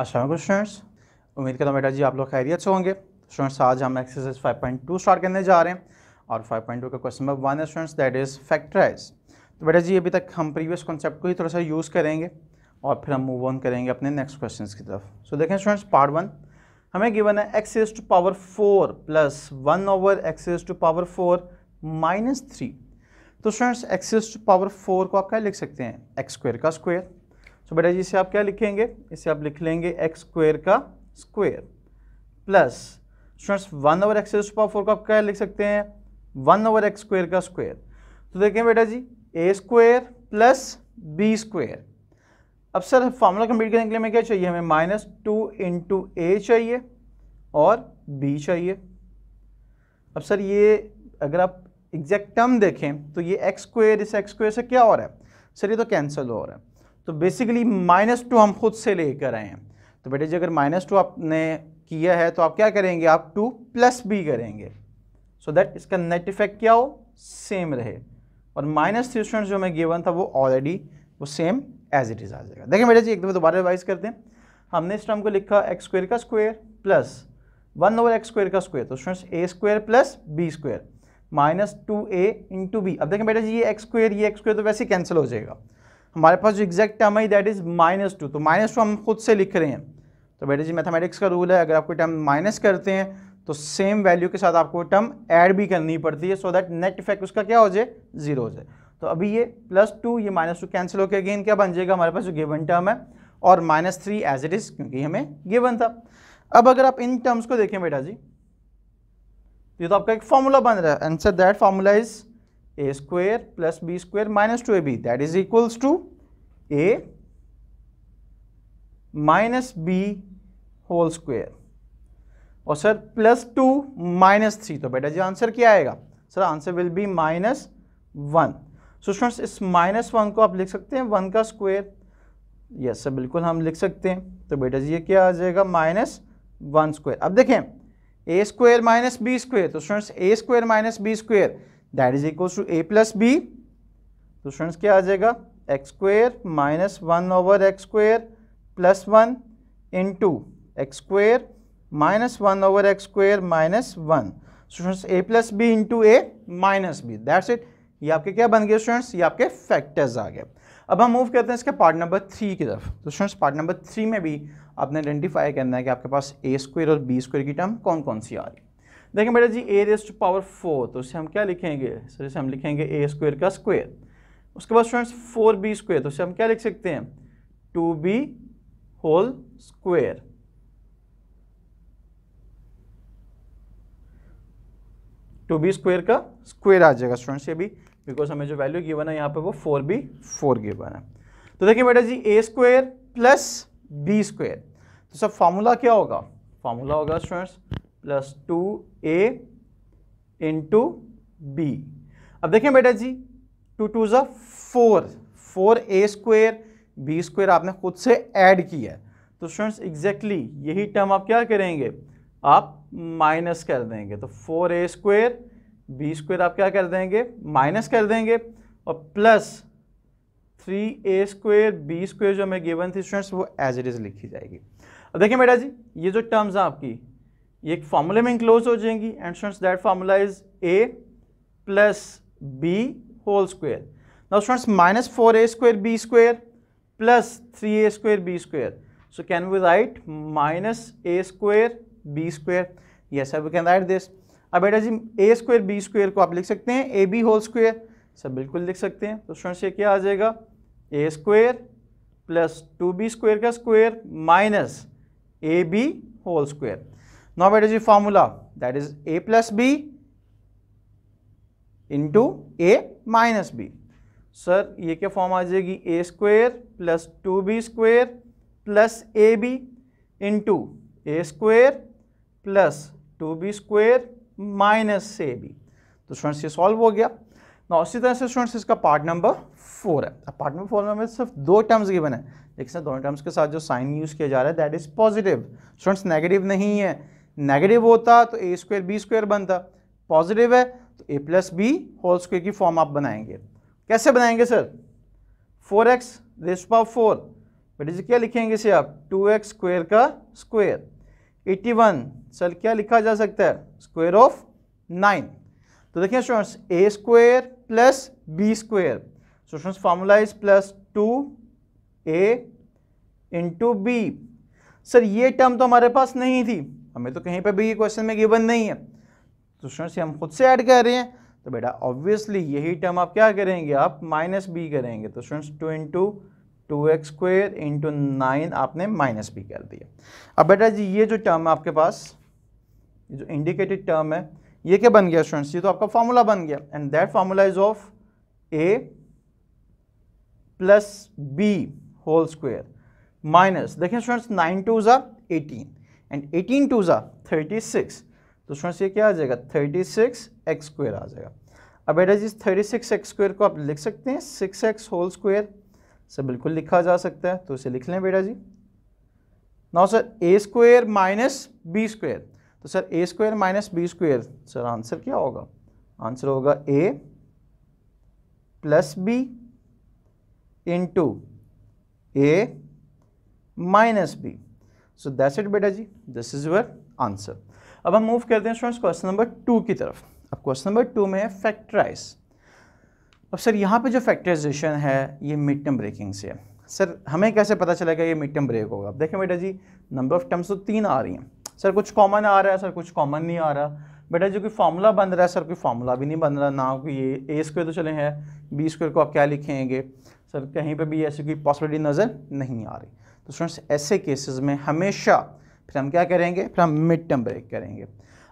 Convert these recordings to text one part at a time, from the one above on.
Aslam students उम्मीद करता हूँ बेटा जी आप लोग खैरियत से होंगे स्टूडेंट्स आज हम एक्सरसाइज 5.2 स्टार्ट करने जा रहे हैं और 5.2 का क्वेश्चन नंबर वन है स्टूडेंट्स दैट इज़ फैक्टराइज तो बेटा जी अभी तक हम प्रीवियस कॉन्सेप्ट को ही थोड़ा सा यूज़ करेंगे और फिर हम मूव ऑन करेंगे अपने नेक्स्ट क्वेश्चन की तरफ सो so, देखें स्टूडेंट्स पार्ट वन हमें गिवन है x is to power four plus one over x is to power four minus three तो students x is to power four को आप क्या लिख सकते हैं एक्स स्क्वेयर का स्क्वेयर सो तो बेटा जी इसे आप क्या लिखेंगे इसे आप लिख लेंगे एक्स स्क्वेयर का square plus students one over X S four को आप क्या लिख सकते हैं वन ओवर एक्स स्क्वेयर का स्क्वेयर तो देखें बेटा जी ए स्क्वेयर प्लस बी स्क्वेयर अब सर फॉर्मूला कंप्लीट करने के लिए हमें क्या चाहिए हमें माइनस टू इंटू ए चाहिए और बी चाहिए अब सर ये अगर आप एग्जैक्ट टर्म देखें तो ये एक्स स्क्वेयर इस एक्स स्क्वेयर से क्या हो रहा है सर ये तो कैंसिल हो रहा है तो बेसिकली माइनस टू हम खुद से लेकर आए हैं तो बेटे जी अगर माइनस टू आपने किया है तो आप क्या करेंगे आप टू प्लस बी करेंगे सो so दैट इसका नेट इफेक्ट क्या हो सेम रहे और माइनस थ्री स्टूडेंट जो हमें गिवन था वो ऑलरेडी वो सेम एज इट इज़ आ जाएगा देखिए बेटा जी एक दोबारा रिवाइज करते हैं हमने इस टर्म को लिखा एक्स स्क्वेयर का square plus one over x square का स्क्वेयर तो students a square plus B square minus two a into b अब देखें बेटा जी ये एक्स स्क्वेयर ये एक्स स्क्वेयर तो वैसे कैंसिल हो जाएगा हमारे पास जो एग्जैक्ट टर्म है दैट इज़ माइनस टू तो माइनस टू हम खुद से लिख रहे हैं तो बेटे जी मैथमेटिक्स का रूल है अगर आप कोई टर्म माइनस करते हैं तो सेम वैल्यू के साथ आपको टर्म ऐड भी करनी पड़ती है सो दैट नेट इफेक्ट उसका क्या हो जाए जीरो हो जाए तो अभी ये प्लस टू ये माइनस टू कैंसिल होकर अगेन क्या बन जाएगा हमारे पास जो गिवन टर्म है और minus three as it is क्योंकि हमें गिवन था अब अगर आप इन टर्म्स को देखें बेटा जी ये तो आपका एक फॉर्मूला बन रहा है answer that formula is a square plus B square minus two a b that is equals to a minus b whole square और sir plus two minus three तो बेटा जी आंसर क्या आएगा sir answer will be minus one so students इस minus one को आप लिख सकते हैं वन का स्क्वेयर यस सर बिल्कुल हम लिख सकते हैं तो बेटा जी ये क्या आ जाएगा माइनस वन स्क्वायर अब देखें a square minus b square तो students a square minus b square that is equal to a plus b तो स्टूडेंट्स क्या आ जाएगा x square minus one over x square plus one into x square minus one over x square minus one students a plus b into a minus b that's it ये आपके क्या बन गए students ये आपके factors आ गए अब हम मूव करते हैं इसके पार्ट नंबर थ्री की तरफ तो स्टूडेंट्स पार्ट नंबर थ्री में भी आपने आइडेंटिफाई करना है कि आपके पास ए स्क्वेयर और बी स्क्वेयर की टर्म कौन कौन सी आ रही है देखें बेटा जी a raise to power four तो उसे हम क्या लिखेंगे सर इसे हम लिखेंगे ए स्क्वेयर का स्क्वेयर उसके बाद स्टूडेंट्स फोर बी स्क्वेयर तो उसे हम क्या लिख सकते हैं two b whole square two B square का स्क्वेयर आ जाएगा स्टूडेंट्स ये भी बिकॉज हमें जो वैल्यू गिवन है यहाँ पे वो फोर बी फोर गिवन है तो देखिए बेटा जी ए स्क्वेयर प्लस बी स्क्वेयर तो सर फार्मूला क्या होगा फार्मूला होगा students plus two a into b अब देखें बेटा जी टू टू ज़ा four four a square b square आपने खुद से ऐड किया तो स्टूडेंट्स एग्जैक्टली यही टर्म आप क्या करेंगे आप माइनस कर देंगे तो four a square b square आप क्या कर देंगे माइनस कर देंगे और plus three a square b square जो हमें गिवन थी स्टूडेंट्स वो एज इट इज़ लिखी जाएगी अब देखिए बेटा जी ये जो टर्म्स हैं आपकी ये एक फॉर्मूले में इंक्लोज हो जाएंगी and students that formula is A plus b whole square now students minus four a square b square plus three a square b square so can we write minus a square b square ये sir we can write this अब बेटा जी ए square b square को आप लिख सकते हैं a B whole square sir बिल्कुल लिख सकते हैं तो स्टूडेंट्स ये क्या आ जाएगा A square plus two B square का square minus A B whole square now what formula that is A plus B plus b into A minus B sir ये क्या फॉर्म आ जाएगी A square plus two B square plus A B into A square plus two B square minus A B तो students ये solve हो गया ना उसी तरह से स्टूडेंट्स इसका पार्ट नंबर फोर है अब पार्ट नंबर फोर में सिर्फ दो टर्म्स गिवन है लेकिन दोनों टर्म्स के साथ जो साइन यूज़ किया जा रहा है that is positive students negative नहीं है नेगेटिव होता तो ए स्क्वायर बी स्क्वायर बनता पॉजिटिव है तो a plus b whole square की फॉर्म आप बनाएंगे कैसे बनाएंगे sir four x raise power four but जी क्या लिखेंगे इसे आप टू एक्स स्क्वायर का स्क्वायर एटी वन सर क्या लिखा जा सकता है स्क्वायर ऑफ नाइन तो देखिए students a square plus b square students formula is plus two a into b sir ये टर्म तो हमारे पास नहीं थी हमें तो कहीं पर भी ये क्वेश्चन में गिवन नहीं है दूसरों तो से हम खुद से ऐड कर रहे हैं तो बेटा ऑब्वियसली यही टर्म आप क्या करेंगे आप माइनस बी करेंगे तो students two into two x square into nine आपने माइनस बी कर दिया अब बेटा जी ये जो टर्म है आपके पास ये जो इंडिकेटेड टर्म है ये क्या बन गया स्टूडेंट्स ये तो आपका फॉर्मूला बन गया and that formula is of a plus b whole square minus देखें स्टूडेंट्स नाइन टू ज़ा एटीन एंड एटीन टू ज़ा थर्टी सिक्स तो स्टूडेंट्स से क्या आ जाएगा थर्टी सिक्स एक्स स्क्वेयर आ जाएगा अब बेटा जी थर्टी सिक्स एक्स स्क्वेयर को आप लिख सकते हैं सिक्स एक्स होल स्क्वेयर से बिल्कुल लिखा जा सकता है तो इसे लिख लें बेटा जी नौ sir a square minus b square तो sir a square minus b square sir answer क्या होगा आंसर होगा a plus b into A minus b so that's it बेटा जी दिस इज़ योर आंसर अब हम मूव करते हैं स्टूडेंट्स क्वेश्चन नंबर टू की तरफ अब क्वेश्चन नंबर टू में है फैक्टराइज अब सर यहाँ पे जो फैक्टराइजेशन है ये मिड टर्म ब्रेकिंग से है सर हमें कैसे पता चलेगा ये मिड टर्म ब्रेक होगा अब देखें बेटा जी नंबर ऑफ टर्म्स तो तीन आ रही हैं सर कुछ कॉमन आ रहा है सर कुछ कॉमन नहीं आ रहा बेटा जो कि फार्मूला बन रहा है सर कोई फार्मूला भी नहीं बन रहा ना कि ये ए स्क्वायर तो चले हैं बी स्क्वायर को आप क्या लिखेंगे सर कहीं पे भी ऐसी कोई पॉसिबिलिटी नज़र नहीं आ रही तो स्टूडेंट्स ऐसे केसेस में हमेशा फिर हम क्या करेंगे फिर हम मिड टर्म ब्रेक करेंगे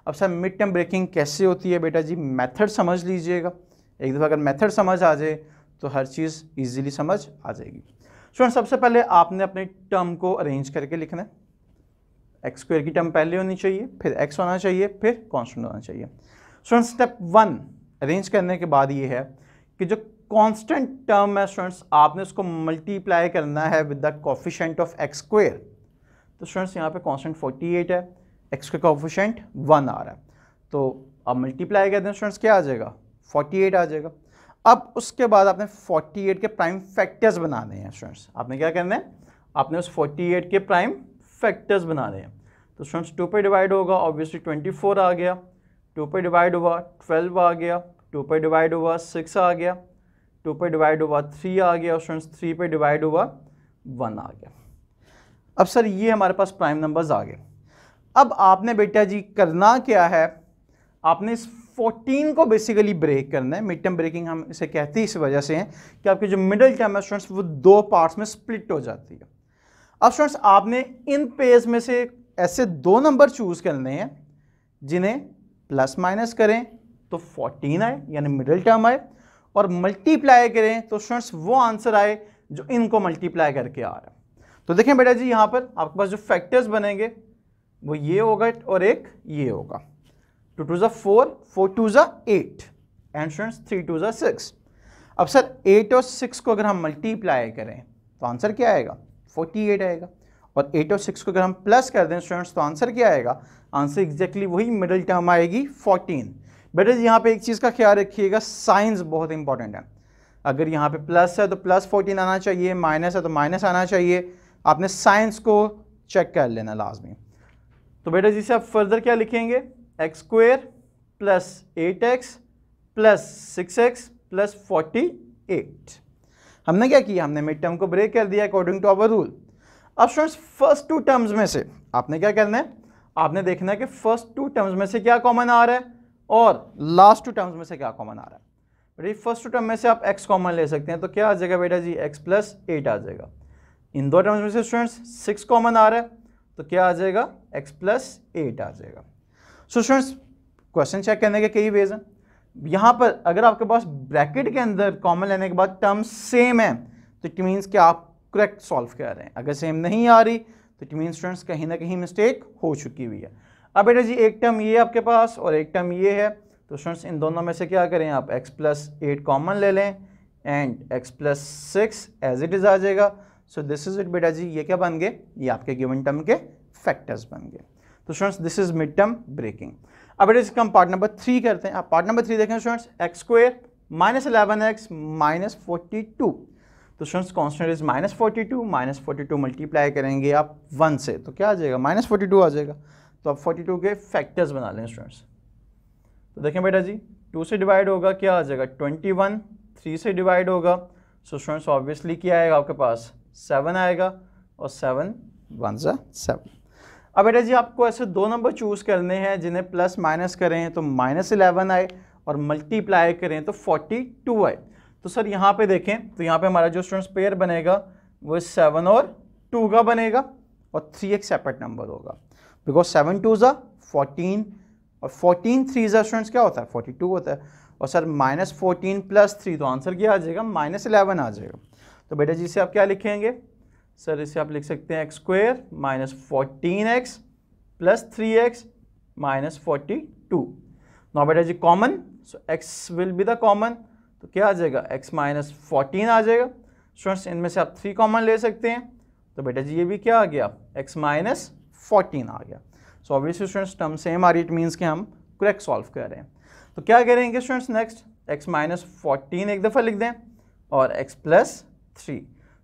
अब सर मिड टर्म ब्रेकिंग कैसे होती है बेटा जी मेथड समझ लीजिएगा एक दफ़ा अगर मेथड समझ आ जाए तो हर चीज़ ईजिली समझ आ जाएगी स्टूडेंट सबसे पहले आपने अपने टर्म को अरेंज करके लिखना है एक्स स्क्वेयर की टर्म पहले होनी चाहिए फिर एक्स होना चाहिए फिर कॉन्स्टेंट होना चाहिए स्टूडेंट स्टेप वन अरेंज करने के बाद ये है कि जो कांस्टेंट टर्म है स्टूडेंट्स आपने उसको मल्टीप्लाई करना है with the coefficient of x square तो स्टूडेंट्स यहाँ पे कांस्टेंट 48 है एक्स का कॉफिशेंट वन आ रहा है तो अब मल्टीप्लाई कर दें स्टूडेंट्स क्या आ जाएगा 48 आ जाएगा अब उसके बाद आपने 48 के प्राइम फैक्टर्स बनाने हैं स्टूडेंट्स आपने क्या करना है आपने उस फोर्टी के प्राइम फैक्टर्स बनाने हैं तो स्टूडेंट्स टू पर डिवाइड होगा ऑब्वियसली ट्वेंटी आ गया टू पर डिवाइड हुआ ट्वेल्व आ गया टू पर डिवाइड हुआ सिक्स आ गया टू पे डिवाइड हुआ थ्री आ गया और स्टूडेंट्स थ्री पे डिवाइड हुआ वन आ गया अब सर ये हमारे पास प्राइम नंबर्स आ गए अब आपने बेटा जी करना क्या है आपने इस 14 को बेसिकली ब्रेक करना है मिड टर्म ब्रेकिंग हम इसे कहते हैं इस वजह से हैं कि आपके जो मिडिल टर्म है स्टूडेंट्स वो दो पार्ट्स में स्प्लिट हो जाती है अब स्टूडेंट्स आपने इन पेज में से ऐसे दो नंबर चूज़ करने हैं जिन्हें प्लस माइनस करें तो 14 आए यानी मिडिल टर्म आए और मल्टीप्लाई करें तो स्टूडेंट्स वो आंसर आए जो इनको मल्टीप्लाई करके आ रहा है तो देखें बेटा जी यहाँ पर आपके पास जो फैक्टर्स बनेंगे वो ये होगा और एक ये होगा टू टू ज़ा फोर फोर टू ज़ा eight and students three two ज़ा सिक्स अब सर एट और सिक्स को अगर हम मल्टीप्लाई करें तो आंसर क्या आएगा फोर्टी एट आएगा और एट और सिक्स को अगर हम प्लस कर दें स्टूडेंट्स तो आंसर क्या आएगा आंसर एग्जैक्टली वही मिडिल टर्म आएगी फोर्टीन बेटे यहाँ पे एक चीज़ का ख्याल रखिएगा साइंस बहुत इंपॉर्टेंट है अगर यहाँ पे प्लस है तो प्लस फोर्टीन आना चाहिए माइनस है तो माइनस आना चाहिए आपने साइंस को चेक कर लेना लाजमी तो बेटा जी से आप फर्दर क्या लिखेंगे x square plus eight x plus six x plus forty eight हमने क्या किया हमने मिड टर्म को ब्रेक कर दिया अकॉर्डिंग टू अवर रूल अब स्टूडेंट्स फर्स्ट टू टर्म्स में से आपने क्या करना है आपने देखना है कि फर्स्ट टू टर्म्स में से क्या कॉमन आ रहा है और लास्ट टू टर्म्स में से क्या कॉमन आ रहा है बेटा फर्स्ट टू टर्म में से आप एक्स कॉमन ले सकते हैं तो क्या आ जाएगा बेटा जी एक्स प्लस एट आ जाएगा इन दो टर्म्स में से स्टूडेंट्स सिक्स कॉमन आ रहा है तो क्या आ जाएगा एक्स प्लस एट आ जाएगा सो स्टूडेंट्स क्वेश्चन चेक करने के कई वेज हैं यहाँ पर अगर आपके पास ब्रैकेट के अंदर कॉमन लेने के बाद टर्म सेम है तो इट मीन्स कि आप करेक्ट सॉल्व कर रहे हैं अगर सेम नहीं आ रही तो इट मीन्स स्टूडेंट्स कहीं ना कहीं मिस्टेक हो चुकी हुई है अब हाँ बेटा जी एक टर्म ये आपके पास और एक टर्म ये है तो स्टूडेंट्स इन दोनों में से क्या करें आप x प्लस एट कॉमन ले लें and x plus six as it is आ जाएगा सो दिस इज़ इट बेटा जी ये क्या बन गए ये आपके गिवन टर्म के फैक्टर्स बन गए तो students this is mid term breaking अब बेटा इसका हम पार्ट नंबर थ्री करते हैं आप पार्ट नंबर थ्री देखें students x square minus eleven x minus forty two तो students constant is minus forty two minus forty two multiply करेंगे आप वन से तो क्या आ जाएगा माइनस फोर्टी टू आ जाएगा तो आप 42 के फैक्टर्स बना लें स्टूडेंट्स तो देखें बेटा जी टू से डिवाइड होगा क्या आ जाएगा ट्वेंटी वन थ्री से डिवाइड होगा सो स्टूडेंट्स ऑब्वियसली क्या आएगा आपके पास सेवन आएगा और सेवन वन ज़ा सेवन अब बेटा जी आपको ऐसे दो नंबर चूज़ करने हैं जिन्हें प्लस माइनस करें तो माइनस इलेवन आए और मल्टीप्लाई करें तो फोर्टी टू आए तो सर यहाँ पे देखें तो यहाँ पे हमारा जो स्टूडेंट्स पेयर बनेगा वो सेवन और टू का बनेगा और थ्री एक सेपरेट नंबर होगा बिकॉज सेवन टू ज़ा फोर्टीन और फोर्टीन थ्री ज़ा स्टूडेंट्स क्या होता है फोर्टी टू होता है और sir minus fourteen plus three तो आंसर क्या आ जाएगा माइनस इलेवन आ जाएगा तो बेटा जी से आप क्या लिखेंगे सर इसे आप लिख सकते हैं x square minus fourteen x plus three x minus forty two नौ बेटा जी common so x will be the common तो क्या आ जाएगा एक्स माइनस फोर्टीन आ जाएगा स्टूडेंट्स इनमें से आप थ्री कॉमन ले सकते हैं तो बेटा जी ये भी क्या आ गया एक्स माइनस फोर्टीन आ गया so obviously students term same आ रही इट मीन्स कि हम क्रैक सॉल्व कर रहे हैं तो क्या करेंगे students next x minus fourteen एक दफ़ा लिख दें और x प्लस थ्री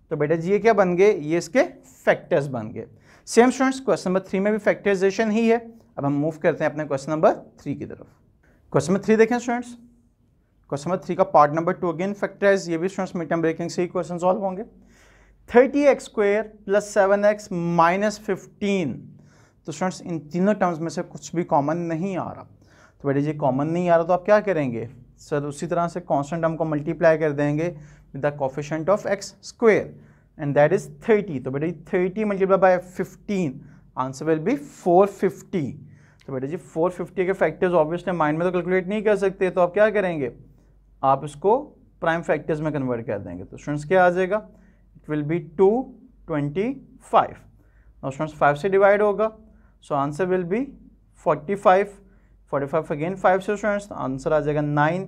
तो बेटा जी ये क्या बन गए ये इसके फैक्टर्स बन गए same students question number three में भी फैक्टराइजेशन ही है अब हम मूव करते हैं अपने क्वेश्चन नंबर थ्री की तरफ क्वेश्चन नंबर थ्री देखें स्टूडेंट्स क्वेश्चन नंबर थ्री का part number two again factorize ये भी स्टूडेंट्स मिड टर्म ब्रेकिंग से ही क्वेश्चन सॉल्व होंगे thirty x square plus seven x minus fifteen तो स्टूडेंट्स इन तीनों टर्म्स में से कुछ भी कॉमन नहीं आ रहा तो बेटे जी कॉमन नहीं आ रहा तो आप क्या करेंगे सर उसी तरह से कॉन्स्टेंट टर्म को मल्टीप्लाई कर देंगे with the coefficient of x square and that is thirty तो बेटे जी thirty multiply by fifteen answer will be four fifty तो बेटे जी फोर फिफ्टी के फैक्टर्स ऑब्वियसली माइंड में तो कैलकुलेट नहीं कर सकते तो आप क्या करेंगे आप इसको प्राइम फैक्टर्स में कन्वर्ट कर देंगे तो स्टूडेंट्स क्या आ जाएगा it will be two twenty five और स्टूडेंट्स फाइव से डिवाइड होगा so answer will be 45 45 again 5 से स्टूडेंट्स तो आंसर आ जाएगा 9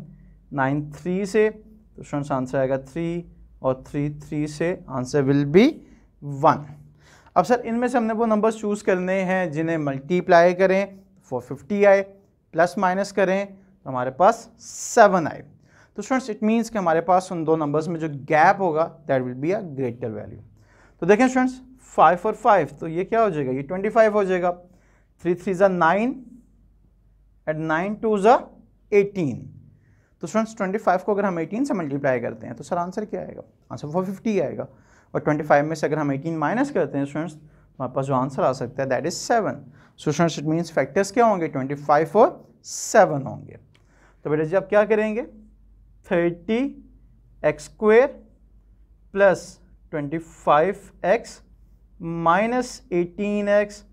9 3 से तो स्टूडेंट्स आंसर आएगा 3 और 3 3 से आंसर विल बी 1 अब सर इनमें से हमने वो नंबर्स चूज़ करने हैं जिन्हें मल्टीप्लाई करें 450 आए प्लस माइनस करें तो हमारे पास 7 आए तो स्टूडेंट्स इट मीन्स कि हमारे पास उन दो नंबर्स में जो गैप होगा that will be a greater value तो देखें स्टूडेंट्स फाइव और फाइव तो ये क्या हो जाएगा ये ट्वेंटी फाइव हो जाएगा थ्री थ्री ज़ा नाइन एंड नाइन टू ज़ा एटीन तो स्टूडेंट्स ट्वेंटी फाइव को अगर हम एटीन से मल्टीप्लाई करते हैं तो सर आंसर क्या आएगा आंसर फोर फिफ्टी आएगा और ट्वेंटी फाइव में से अगर हम एटीन माइनस करते हैं स्टूडेंट्स तो हमारे पास जो आंसर आ सकता है that is seven so students it means factors क्या होंगे ट्वेंटी फाइव और सेवन होंगे तो बेटा जी आप क्या करेंगे thirty x square plus twenty five x minus eighteen x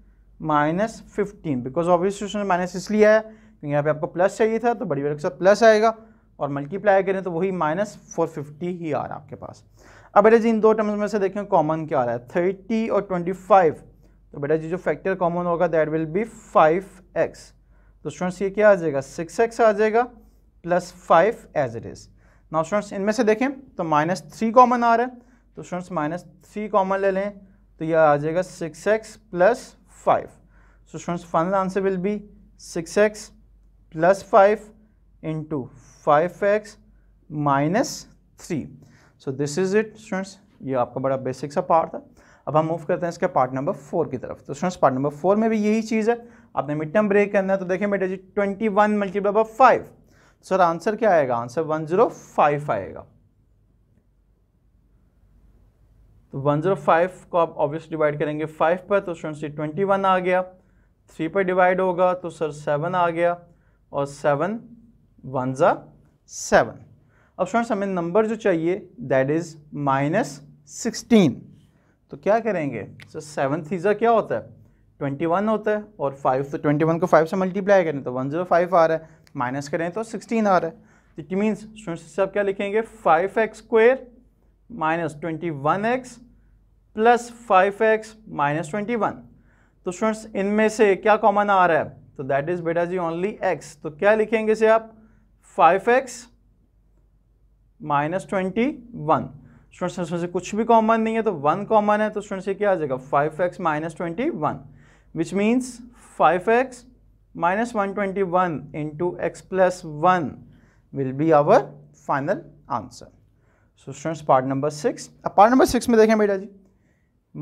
minus fifteen because obvious में माइनस इसलिए है क्योंकि तो यहाँ पे आपको प्लस चाहिए था तो बड़ी वर्ग के साथ प्लस आएगा और मल्टीप्लाई करें तो वही माइनस फोर फिफ्टी ही आ रहा है आपके पास अब बेटा जी इन दो टर्म्स में से देखें कॉमन क्या आ रहा है थर्टी और ट्वेंटी फाइव तो बेटा जी जो फैक्टर कॉमन होगा that will be five x तो स्टूडेंट्स ये क्या आ जाएगा सिक्स एक्स आ जाएगा plus five as it is now students इनमें से देखें तो माइनस थ्री कॉमन आ रहा है तो स्टूडेंट्स माइनस थ्री कॉमन ले लें तो यह आ जाएगा six x plus five so students final answer will be six x plus five into five x minus three so this is it students ये आपका बड़ा बेसिक सा पार्ट था अब हम मूव करते हैं इसके पार्ट नंबर फोर की तरफ तो स्टूडेंट्स पार्ट नंबर फोर में भी यही चीज़ है आपने मिड टर्म ब्रेक करना है तो देखिए बेटा जी twenty one multiply by five sir answer क्या आएगा आंसर वन जीरो फाइव आएगा तो वन ज़ीरो फाइव को आप ऑब्वियस डिवाइड करेंगे फाइव पर तो स्टूडेंट सी ट्वेंटी वन आ गया थ्री पर डिवाइड होगा तो सर सेवन आ गया और सेवन वन ज़ा सेवन अब स्टूडेंट्स हमें नंबर जो चाहिए दैट इज़ माइनस सिक्सटीन तो क्या करेंगे सर सेवन थीज़ा क्या होता है ट्वेंटी वन होता है और फाइव तो ट्वेंटी वन को फाइव से मल्टीप्लाई करें तो वन ज़ीरो फाइव आ रहा है माइनस करें तो सिक्सटीन आ रहा है इट मीन्स स्टूडेंट्स से आप क्या लिखेंगे five x square minus twenty one x plus five x minus twenty one तो स्टूडेंट्स इनमें से क्या कॉमन आ रहा है तो दैट इज़ बेटा जी ओनली एक्स तो क्या लिखेंगे से आप five x minus twenty one students इसमें से कुछ भी कॉमन नहीं है तो वन कॉमन है तो स्टूडेंट्स ये क्या आ जाएगा five x minus twenty one which means five x minus one twenty one into x plus one will be our final answer so students part number six अब पार्ट नंबर सिक्स में देखें बेटा जी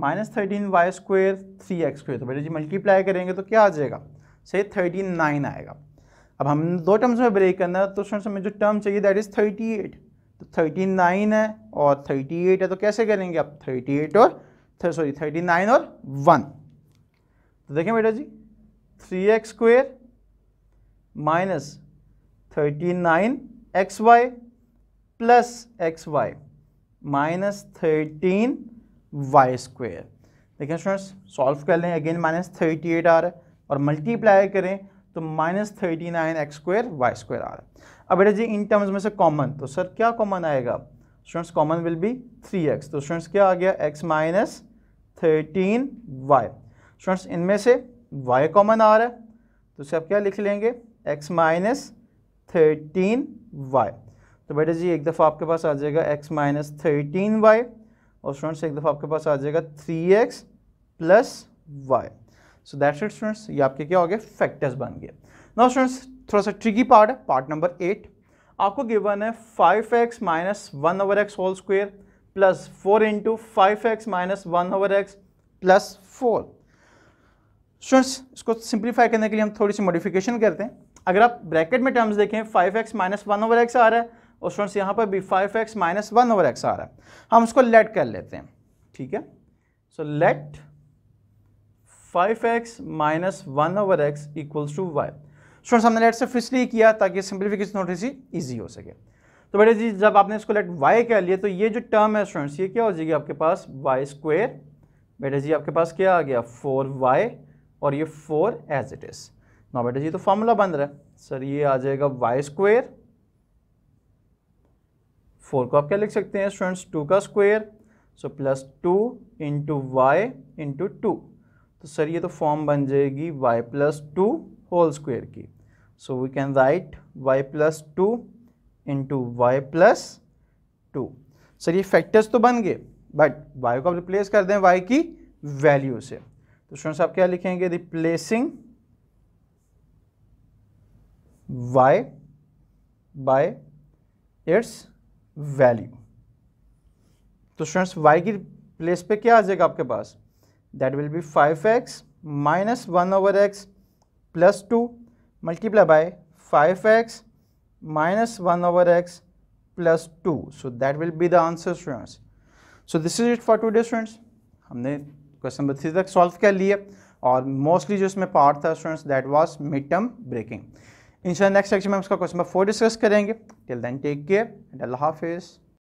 minus thirteen y square three x square तो बेटा जी multiply करेंगे तो क्या आ जाएगा से थर्टी नाइन आएगा अब हम दो टर्म्स में ब्रेक करना है तो स्टूडेंट्स हमें जो टर्म चाहिए दैट इज़ थर्टी एट तो थर्टी नाइन है और थर्टी एट है तो कैसे करेंगे आप थर्टी एट और सॉरी थर्टी नाइन और वन तो देखें बेटा जी three x square minus thirty nine x y plus x y minus thirteen y square देखें स्टूडेंट्स सॉल्व कर लें अगेन माइनस थर्टी एट आ रहा है और मल्टीप्लाई करें तो minus thirty nine x square y square आ रहा है अब बेटा जी इन टर्म्स में से कॉमन तो सर क्या कॉमन आएगा students common will be three x तो स्टूडेंट्स क्या आ गया x minus thirteen y students इनमें से वाई कॉमन आ रहा है तो इसे आप क्या लिख लेंगे एक्स माइनस थर्टीन वाई तो बेटा जी एक दफ़ा आपके पास आ जाएगा x माइनस थर्टीन वाई और स्टूडेंट्स एक दफ़ा आपके पास आ जाएगा three x plus y so that's it students ये आपके क्या हो गए फैक्टर्स बन गए नो स्टूडेंट्स थोड़ा सा ट्रिकी पार्ट है पार्ट नंबर एट आपको गिवन है five x minus one over x whole square plus four into five x minus one over x plus four students इसको सिंप्लीफाई करने के लिए हम थोड़ी सी मॉडिफिकेशन करते हैं अगर आप ब्रैकेट में टर्म्स देखें five x minus one over x आ रहा है और स्टूडेंट्स यहाँ पर भी five x minus one over x आ रहा है हम उसको लेट कर लेते हैं ठीक है so let five x minus one over x equals to y students हमने लेट सिर्फ इसलिए किया ताकि सिंप्लीफिकेशन थोड़ी सी ईजी हो सके तो बेटे जी जब आपने इसको लेट वाई कह लिया तो ये जो टर्म है स्टूडेंट्स ये क्या हो जाएगी आपके पास वाई स्क्वेयर बेटे जी आपके पास क्या आ गया फोर वाई और ये फोर एज इट इज़ ना बेटे जी तो फार्मूला बन रहा है सर ये आ जाएगा वाई स्क्वेयर फोर को आप क्या लिख सकते हैं स्टूडेंट्स टू का square so plus two into y into two तो सर ये तो फॉर्म बन जाएगी y plus two whole square की so we can write y plus two into y plus two sir ये फैक्टर्स तो बन गए बट वाई को आप रिप्लेस कर दें वाई की वैल्यू से तो स्टूडेंट्स आप क्या लिखेंगे replacing y by its value तो स्टूडेंट्स वाई की प्लेस पे क्या आ जाएगा आपके पास that will be five x minus one over x plus two multiply by five x one over x plus two so that will be the answer students so this is it for today students हमने question number three तक solve कर लिए और mostly जो इसमें part था students that was mid term breaking इंशाल्लाह next section में उसका क्वेश्चन नंबर फोर डिस्कस करेंगे till then take care and अल्लाह हाफिज़